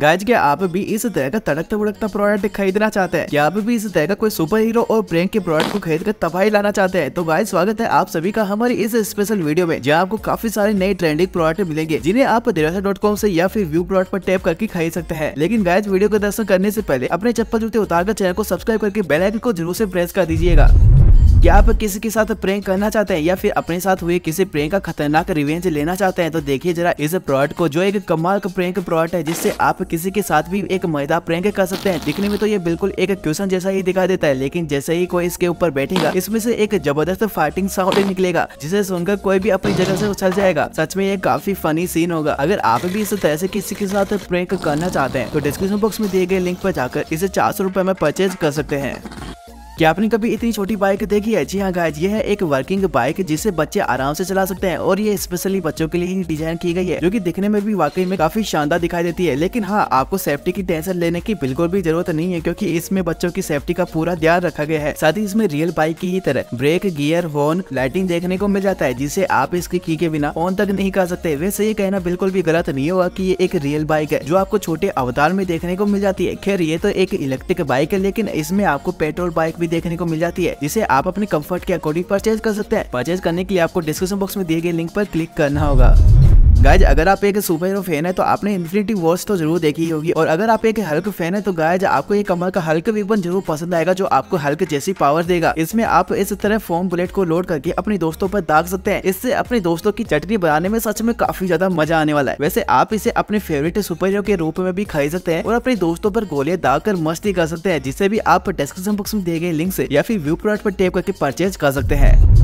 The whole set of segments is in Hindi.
गाइज क्या आप भी इस तरह का तड़कता उड़कता प्रोडक्ट खरीदना चाहते हैं क्या आप भी इस तरह का कोई सुपर हीरो और ब्रेक के प्रोडक्ट को खरीद कर तबाही लाना चाहते हैं तो गाइज स्वागत है आप सभी का हमारी इस स्पेशल वीडियो में जहां आपको काफी सारे नए ट्रेंडिंग प्रोडक्ट मिलेंगे जिन्हें आप दिरासा डॉट कॉम ऐसी या फिर व्यू प्रोडक्ट पर टैप करके खरीद सकते हैं लेकिन गायज वीडियो का दर्शन करने से पहले अपने चप्पल जूते उतार कर चैनल को सब्सक्राइब करके बेलाइकन को जरूर ऐसी प्रेस कर दीजिएगा क्या आप किसी के साथ प्रेम करना चाहते हैं या फिर अपने साथ हुए किसी प्रेम का खतरनाक रिवेंज लेना चाहते हैं तो देखिए जरा इस प्रोडक्ट को जो एक कमाल का प्रैंक प्रोडक्ट है जिससे आप किसी के साथ भी एक मजेदार प्रैंक कर सकते हैं दिखने में तो ये बिल्कुल एक क्वेश्चन जैसा ही दिखाई देता है लेकिन जैसे ही कोई इसके ऊपर बैठेगा इसमें से एक जबरदस्त फाइटिंग साउंड निकलेगा जिसे सुनकर कोई भी अपनी जगह ऐसी उछल जाएगा सच में ये काफी फनी सीन होगा अगर आप भी इस तरह से किसी के साथ प्रेम करना चाहते हैं तो डिस्क्रिप्शन बॉक्स में दिए गए लिंक पर जाकर इसे चार सौ में परचेज कर सकते हैं क्या आपने कभी इतनी छोटी बाइक देखी है जी हाँ गाइज ये है एक वर्किंग बाइक जिसे बच्चे आराम से चला सकते हैं और ये स्पेशली बच्चों के लिए ही डिजाइन की गई है जो कि दिखने में भी वाकई में काफी शानदार दिखाई देती है लेकिन हाँ आपको सेफ्टी की टेंशन लेने की बिल्कुल भी जरूरत नहीं है क्योंकि इसमें बच्चों की सेफ्टी का पूरा ध्यान रखा गया है साथ ही इसमें रियल बाइक की ही तरह ब्रेक गियर हॉर्न लाइटिंग देखने को मिल जाता है जिसे आप इसकी की के बिना ऑन तक नहीं कर सकते वैसे ये कहना बिल्कुल भी गलत नहीं होगा की ये एक रियल बाइक है जो आपको छोटे अवतार में देखने को मिल जाती है खैर ये तो एक इलेक्ट्रिक बाइक है लेकिन इसमें आपको पेट्रोल बाइक भी भी देखने को मिल जाती है जिसे आप अपने कम्फर्ट के अकॉर्डिंग परचेज कर सकते हैं परचेज करने के लिए आपको डिस्क्रिप्शन बॉक्स में दिए गए लिंक पर क्लिक करना होगा गाइज अगर आप एक सुपर हीरो फैन है तो आपने इन्फिनिटी वॉर्स तो जरूर देखी होगी और अगर आप एक हल्क फैन है तो गाइज आपको ये कमर का हल्क वीपन जरूर पसंद आएगा जो आपको हल्क जैसी पावर देगा इसमें आप इस तरह फोम बुलेट को लोड करके अपने दोस्तों पर दाग सकते हैं इससे अपने दोस्तों की चटनी बनाने में सच में काफी ज्यादा मजा आने वाला है वैसे आप इसे अपने फेवरेट सुपर हीरो के रूप में भी खरीद सकते हैं और अपने दोस्तों पर गोलियां दाग कर मस्ती कर सकते हैं जिसे भी आप डिस्क्रिप्शन बॉक्स में दिए गए लिंक से या फिर व्यू प्रोडक्ट पर टेप करके परचेज कर सकते हैं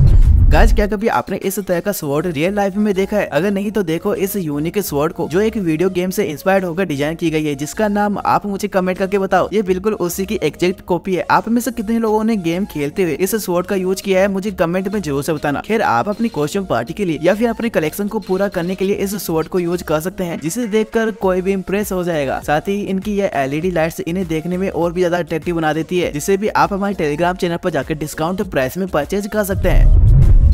गाइज क्या कभी आपने इस तरह का स्वॉर्ड रियल लाइफ में देखा है अगर नहीं तो देखो इस यूनिक स्वॉर्ड को जो एक वीडियो गेम से इंस्पायर्ड होकर डिजाइन की गई है जिसका नाम आप मुझे कमेंट करके बताओ ये बिल्कुल उसी की एग्जैक्ट कॉपी है आप में से कितने लोगों ने गेम खेलते हुए इस स्वॉर्ड का यूज किया है मुझे कमेंट में जरूर से बताना खेल आप अपनी कॉस्ट्यूम पार्टी के लिए या फिर अपने कलेक्शन को पूरा करने के लिए इस स्वॉर्ड को यूज कर सकते हैं जिसे देख कोई भी इम्प्रेस हो जाएगा साथ ही इनकी यह एलईडी लाइट इन्हें देखने में और भी ज्यादा अट्रेक्टिव बना देती है जिसे भी आप हमारे टेलीग्राम चैनल पर जाकर डिस्काउंट प्राइस में परचेज कर सकते हैं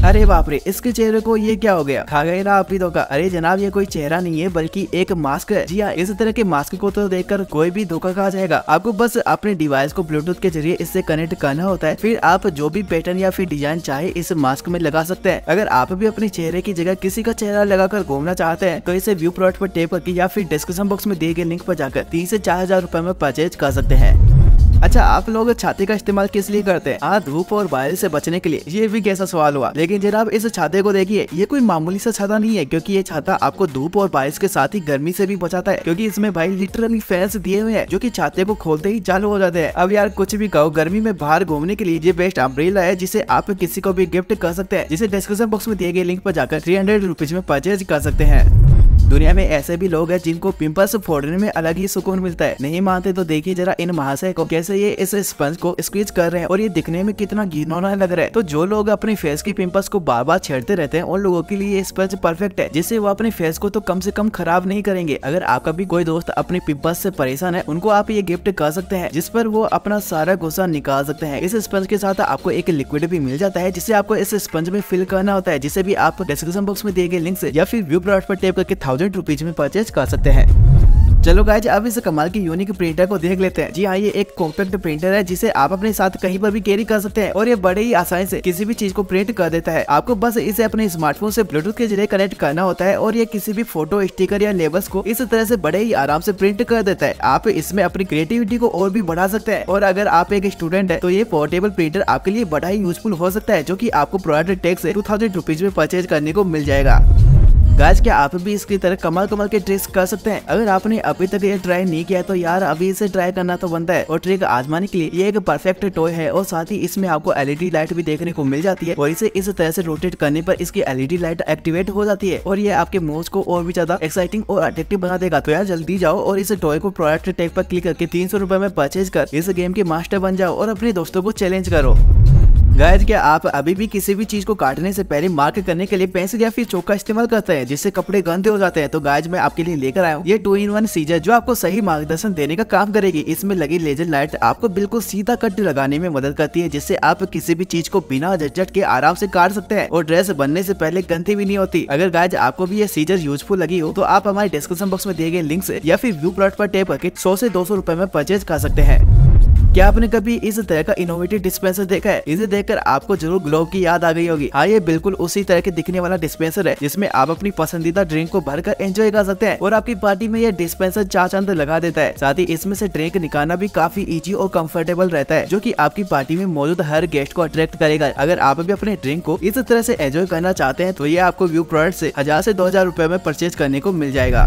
अरे बाप रे इसके चेहरे को ये क्या हो गया खा गए ना अपीदो तो का अरे जनाब ये कोई चेहरा नहीं है बल्कि एक मास्क है जी हाँ इस तरह के मास्क को तो देखकर कोई भी धोखा खा जाएगा आपको बस अपने डिवाइस को ब्लूटूथ के जरिए इससे कनेक्ट करना होता है फिर आप जो भी पैटर्न या फिर डिजाइन चाहे इस मास्क में लगा सकते हैं अगर आप भी अपने चेहरे की जगह किसी का चेहरा लगाकर घूमना चाहते हैं तो इसे व्यू प्रोडक्ट पर टेप करके या फिर डिस्क्रिप्शन बॉक्स में दिए गए लिंक पर जाकर तीन से चार हजार में परचेज कर सकते हैं अच्छा आप लोग छाते का इस्तेमाल किस लिए करते हैं आज धूप और बारिश से बचने के लिए ये भी कैसा सवाल हुआ लेकिन जरा आप इस छाते को देखिए ये कोई मामूली सा छाता नहीं है क्योंकि ये छाता आपको धूप और बारिश के साथ ही गर्मी से भी बचाता है क्योंकि इसमें भाई लिटरली फैंस दिए हुए हैं जो की छाते को खोलते ही चालू हो जाते हैं अब यार कुछ भी कहो गर्मी में बाहर घूमने के लिए ये बेस्ट अम्ब्रेला है जिसे आप किसी को भी गिफ्ट कर सकते हैं जिसे डिस्क्रिप्शन बॉक्स में दिए गए लिंक पर जाकर थ्री हंड्रेड में परचेज कर सकते हैं दुनिया में ऐसे भी लोग हैं जिनको पिंपल्स फोड़ने में अलग ही सुकून मिलता है नहीं मानते तो देखिए जरा इन महाशय को कैसे ये इस स्पंज को स्क्वीज कर रहे हैं और ये दिखने में कितना घिनौना लग रहा है तो जो लोग अपने फेस की पिंपल्स को बार बार छेड़ते रहते हैं उन लोगों के लिए स्पंज परफेक्ट है जिससे वो अपने फेस को तो कम से कम खराब नहीं करेंगे अगर आपका भी कोई दोस्त अपने पिंपल्स से परेशान है उनको आप ये गिफ्ट कर सकते हैं जिस पर वो अपना सारा गुस्सा निकाल सकते हैं इस स्पंज के साथ आपको एक लिक्विड भी मिल जाता है जिसे आपको इस स्पंज में फिल करना होता है जिसे भी आप डिस्क्रिप्शन बॉक्स में दिए गए लिंक या फिर व्यू प्लॉट पर टेप करके थाउजेंड थाउजेंड रुपीज में परचेज कर सकते हैं चलो गाइज अब इस कमाल की यूनिक प्रिंटर को देख लेते हैं जी हाँ ये एक कॉम्पैक्ट प्रिंटर है जिसे आप अपने साथ कहीं पर भी कैरी कर सकते हैं और ये बड़े ही आसानी से किसी भी चीज को प्रिंट कर देता है आपको बस इसे अपने स्मार्टफोन से ब्लूटूथ के जरिए कनेक्ट करना होता है और ये किसी भी फोटो स्टिकर या लेबल्स को इस तरह से बड़े ही आराम से प्रिंट कर देता है आप इसमें अपनी क्रिएटिविटी को और भी बढ़ा सकते हैं और अगर आप एक स्टूडेंट है तो ये पोर्टेबल प्रिंटर आपके लिए बड़ा ही यूजफुल हो सकता है जो की आपको product tax two thousand rupees में परचेज करने को मिल जाएगा गाइस क्या आप भी इसकी तरह कमाल कमाल के ट्रिक्स कर सकते हैं अगर आपने अभी तक ये ट्राई नहीं किया तो यार अभी इसे ट्राई करना तो बनता है और ट्रिक आजमाने के लिए ये एक परफेक्ट टॉय है और साथ ही इसमें आपको एलईडी लाइट भी देखने को मिल जाती है और इसे इस तरह से रोटेट करने पर इसकी एलईडी लाइट एक्टिवेट हो जाती है और ये आपके मोज को और भी ज्यादा एक्साइटिंग और अट्रेक्टिव बना देगा तो यार जल्दी जाओ और इस टॉय को प्रोडक्ट टैग पर क्लिक करके तीन सौ में परचेज कर इस गेम के मास्टर बन जाओ और अपने दोस्तों को चैलेंज करो गायद क्या आप अभी भी किसी भी चीज को काटने से पहले मार्क करने के लिए पेंसिल या फिर चौक का इस्तेमाल करते हैं जिससे कपड़े गंदे हो जाते हैं तो गायज मैं आपके लिए लेकर आया हूँ ये टू इन वन सीजर जो आपको सही मार्गदर्शन देने का काम करेगी इसमें लगी लेजर लाइट आपको बिल्कुल सीधा कट लगाने में मदद करती है जिससे आप किसी भी चीज को बिना झटझट के आराम से काट सकते हैं और ड्रेस बनने से पहले गंदी भी नहीं होती अगर गायज आपको भी ये सीजर यूजफुल लगी हो तो आप हमारे डिस्क्रिप्शन बॉक्स में दिए गए लिंक या फिर व्यू प्लॉट पर टेप करके सौ ऐसी दो सौ में परचेज कर सकते हैं क्या आपने कभी इस तरह का इनोवेटिव डिस्पेंसर देखा है इसे देखकर आपको जरूर ग्लोव की याद आ गई होगी हाँ ये बिल्कुल उसी तरह के दिखने वाला डिस्पेंसर है जिसमें आप अपनी पसंदीदा ड्रिंक को भरकर एंजॉय कर सकते हैं और आपकी पार्टी में यह डिस्पेंसर चार चांद लगा देता है साथ ही इसमें से ड्रिंक निकालना भी काफी इजी और कम्फर्टेबल रहता है जो की आपकी पार्टी में मौजूद हर गेस्ट को अट्रैक्ट करेगा अगर आप भी अपने ड्रिंक को इस तरह से एंजॉय करना चाहते हैं तो ये आपको व्यू प्रोडक्ट ऐसी हजार ऐसी दो हजार में परचेज करने को मिल जाएगा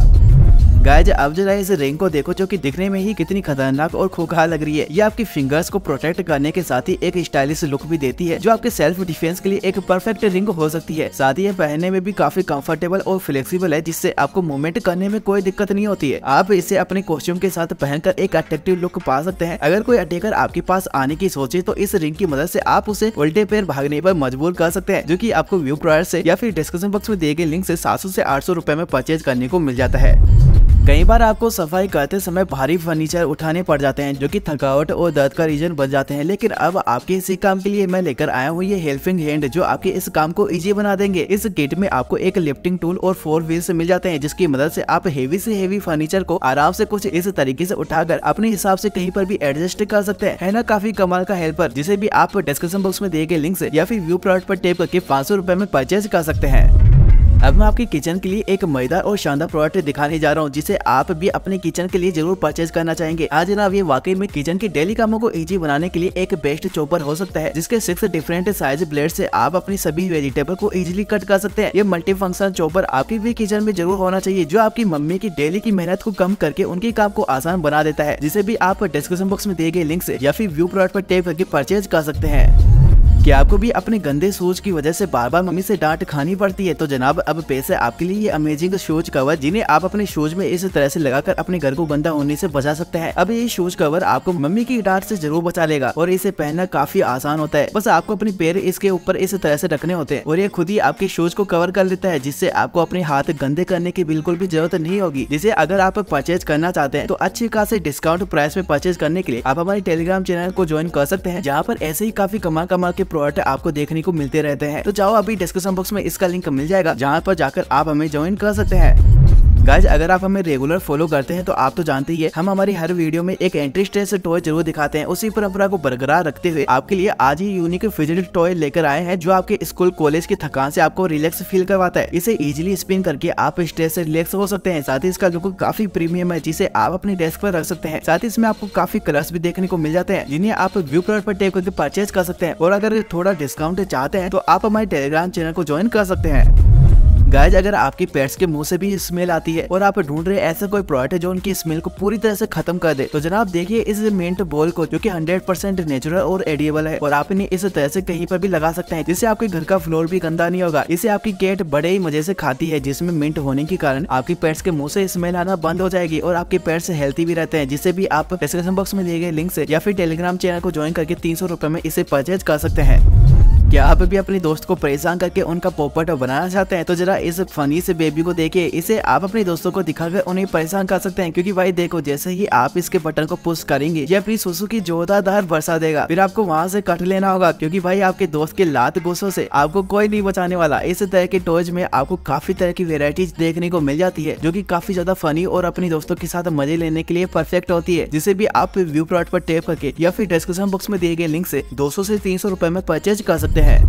गाय अब जरा इस रिंग को देखो जो की दिखने में ही कितनी खतरनाक और खोखा लग रही है ये आपकी फिंगर्स को प्रोटेक्ट करने के साथ ही एक स्टाइलिश लुक भी देती है जो आपके सेल्फ डिफेंस के लिए एक परफेक्ट रिंग हो सकती है साथ ही ये पहनने में भी काफी कम्फर्टेबल और फ्लेक्सीबल है जिससे आपको मूवमेंट करने में कोई दिक्कत नहीं होती है आप इसे अपने कॉस्ट्यूम के साथ पहनकर एक अट्रेक्टिव लुक पा सकते हैं अगर कोई अटेकर आपके पास आने की सोचे तो इस रिंग की मदद ऐसी आप उसे उल्टे पैर भागने आरोप मजबूर कर सकते हैं जो की आपको व्यू प्रायर ऐसी या फिर डिस्क्रिप्शन बॉक्स में दिए गए लिंक ऐसी सात सौ ऐसी आठ सौ में परचेज करने को मिल जाता है कई बार आपको सफाई करते समय भारी फर्नीचर उठाने पड़ जाते हैं जो कि थकावट और दर्द का रीजन बन जाते हैं लेकिन अब आपके इसी काम के लिए मैं लेकर आया हूँ ये हेल्पिंग हैंड जो आपके इस काम को इजी बना देंगे इस किट में आपको एक लिफ्टिंग टूल और फोर व्हील्स मिल जाते हैं जिसकी मदद से आप हेवी से हेवी फर्नीचर को आराम से कुछ इस तरीके से उठाकर अपने हिसाब से कहीं पर भी एडजस्ट कर सकते हैं है ना काफी कमाल का हेल्पर जिसे भी आप डिस्क्रिप्शन बॉक्स में दिए गए लिंक या फिर व्यू प्रोडक्ट पर टेप करके पाँच सौ में परचेज कर सकते हैं अब मैं आपके किचन के लिए एक मजेदार और शानदार प्रोडक्ट दिखाने जा रहा हूँ जिसे आप भी अपने किचन के लिए जरूर परचेज करना चाहेंगे आज जनाब ये वाकई में किचन के डेली कामों को इजी बनाने के लिए एक बेस्ट चोपर हो सकता है जिसके सिक्स डिफरेंट साइज ब्लेड से आप अपनी सभी वेजिटेबल को इजिली कट कर सकते हैं ये मल्टी फंक्शन चोपर आपके भी किचन में जरूर होना चाहिए जो आपकी मम्मी की डेली की मेहनत को कम करके उनके काम को आसान बना देता है जिसे भी आप डिस्क्रिप्शन बॉक्स में दिए गए लिंक ऐसी या फिर व्यू प्रोडक्ट पर टेप करके परचेज कर सकते हैं क्या आपको भी अपने गंदे सोच की वजह से बार बार मम्मी से डांट खानी पड़ती है तो जनाब अब पैसे आपके लिए ये अमेजिंग शोज कवर जिन्हें आप अपने शोज में इस तरह से लगाकर अपने घर को गंदा होने से बचा सकते हैं अब ये शोज कवर आपको मम्मी की डांट से जरूर बचा लेगा और इसे पहनना काफी आसान होता है बस आपको अपने पैर इसके ऊपर इस तरह से रखने होते हैं और ये खुद ही आपके शोज को कवर कर लेता है जिससे आपको अपने हाथ गंदे करने की बिल्कुल भी जरूरत नहीं होगी जिसे अगर आप परचेज करना चाहते हैं तो अच्छे खासे डिस्काउंट प्राइस में परचेज करने के लिए आप हमारे टेलीग्राम चैनल को ज्वाइन कर सकते हैं जहाँ पर ऐसे ही काफी कमा कमा के प्रोडक्ट आपको देखने को मिलते रहते हैं तो जाओ अभी डिस्क्रिप्शन बॉक्स में इसका लिंक मिल जाएगा जहाँ पर जाकर आप हमें ज्वाइन कर सकते हैं गाइज अगर आप हमें रेगुलर फॉलो करते हैं तो आप तो जानते ही है हम हमारी हर वीडियो में एक एंट्री स्टेस टॉय जरूर दिखाते हैं उसी परंपरा को बरकरार रखते हुए आपके लिए आज ही यूनिक फिजिकल टॉय लेकर आए हैं जो आपके स्कूल कॉलेज की थकान से आपको रिलैक्स फील करवाता है इसे इजिली स्पिन करके आप स्ट्रेस से रिलैक्स हो सकते हैं साथ ही इसका लुक काफी प्रीमियम है जिसे आप अपने डेस्क पर रख सकते हैं साथ ही इसमें आपको काफी कलर्स भी देखने को मिल जाते हैं जिन्हें आप व्यू प्लॉट पर टेप करके परचेज कर सकते हैं और अगर थोड़ा डिस्काउंट चाहते हैं तो आप हमारे टेलीग्राम चैनल को ज्वाइन कर सकते हैं गायज अगर आपके पेट्स के मुंह से भी स्मेल आती है और आप ढूंढ रहे ऐसा कोई प्रोडक्ट है जो उनकी स्मेल को पूरी तरह से खत्म कर दे तो जनाब देखिए इस मिंट बॉल को जो कि 100% नेचुरल और एडिएबल है और आप इन्हें इस तरह से कहीं पर भी लगा सकते हैं जिससे आपके घर का फ्लोर भी गंदा नहीं होगा इसे आपकी कैट बड़े ही मजे से खाती है जिसमे मिंट होने के कारण आपके पेट्स के मुंह से स्मेल आना बंद हो जाएगी और आपके पेट्स हेल्थी भी रहते हैं जिससे भी आप डिस्क्रिप्शन बॉक्स में दिए गए लिंक ऐसी या फिर टेलीग्राम चैनल को ज्वाइन करके तीन सौ में इसे परचेज कर सकते हैं क्या आप भी अपने दोस्त को परेशान करके उनका पोपट बनाना चाहते हैं तो जरा इस फनी से बेबी को देखिए इसे आप अपने दोस्तों को दिखाकर उन्हें परेशान कर सकते हैं क्योंकि भाई देखो जैसे ही आप इसके बटन को पुश करेंगे ये अपनी सुसु की जोरदार वर्षा देगा फिर आपको वहाँ से कट लेना होगा क्योंकि भाई आपके दोस्त के लात गुस्सों से आपको कोई नहीं बचाने वाला इस तरह के टॉयज में आपको काफी तरह की वेरायटी देखने को मिल जाती है जो की काफी ज्यादा फनी और अपने दोस्तों के साथ मजे लेने के लिए परफेक्ट होती है जिसे भी आप व्यू प्लॉट पर टेप करके या फिर डिस्क्रिप्शन बॉक्स में दिए गए लिंक ऐसी दो सौ ऐसी तीन सौ में परचेज कर सकते हैं हैं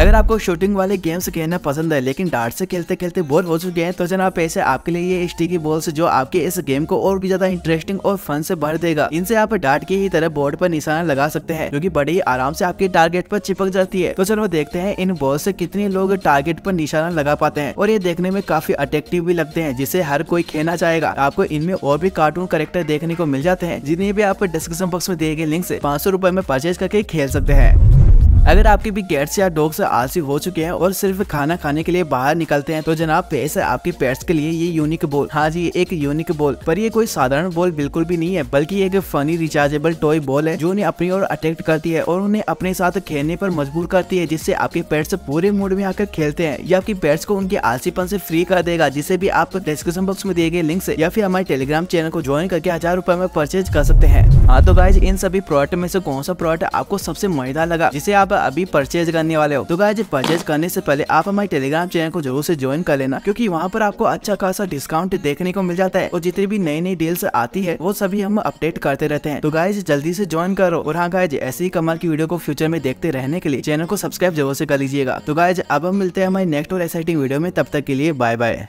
अगर आपको शूटिंग वाले गेम्स खेलना पसंद है लेकिन डार्ट से खेलते खेलते बोर हो चुके हैं तो जनाब ऐसे आपके लिए ये स्टिकी बॉल्स जो आपके इस गेम को और भी ज्यादा इंटरेस्टिंग और फन से भर देगा इनसे आप डार्ट की ही तरह बोर्ड पर निशाना लगा सकते हैं जो कि बड़े ही आराम से आपके टारगेट पर चिपक जाती है तो चलो देखते हैं इन बॉल से कितने लोग टारगेट पर निशाना लगा पाते हैं और ये देखने में काफी अट्रेक्टिव भी लगते हैं जिसे हर कोई खेलना चाहेगा आपको इनमें और भी कार्टून करेक्टर देखने को मिल जाते हैं जिन्हें भी आप डिस्क्रिप्शन बॉक्स में दिए गए लिंक ऐसी पाँच सौ में परचेज करके खेल सकते हैं अगर आपके भी कैट्स या डॉग्स आलसी हो चुके हैं और सिर्फ खाना खाने के लिए बाहर निकलते हैं तो जनाब पेश है आपके पेट्स के लिए ये यूनिक बॉल हाँ जी एक यूनिक बॉल पर ये कोई साधारण बॉल बिल्कुल भी नहीं है बल्कि एक फनी रिचार्जेबल टॉय बॉल है जो उन्हें अपनी ओर अट्रैक्ट करती है और उन्हें अपने साथ खेलने पर मजबूर करती है जिससे आपके पेट्स पूरे मूड में आकर खेलते हैं या आपके पेट्स को उनके आलसीपन से फ्री कर देगा जिसे भी आप डिस्क्रिप्शन बॉक्स में दिए गए लिंक से या फिर हमारे टेलीग्राम चैनल को ज्वाइन करके हजार रुपए में परचेज कर सकते हैं हाँ तो गाइज इन सभी प्रोडक्ट में से कौन सा प्रोडक्ट आपको सबसे मजेदार लगा जिसे आप आप अभी परचेज करने वाले हो तो गाइज परचेज करने से पहले आप हमारे टेलीग्राम चैनल को जरूर से ज्वाइन कर लेना क्योंकि वहाँ पर आपको अच्छा खासा डिस्काउंट देखने को मिल जाता है और जितनी भी नई नई डील्स आती है वो सभी हम अपडेट करते रहते हैं तो गाइज जल्दी से ज्वाइन करो और हाँ गाइज ऐसी ही कमाल की वीडियो को फ्यूचर में देखते रहने के लिए चैनल को सब्सक्राइब जरूर से कर लीजिएगा तो गाइज अब हम मिलते हैं हमारे नेक्स्ट और एक्साइटिंग वीडियो में तब तक के लिए बाय बाय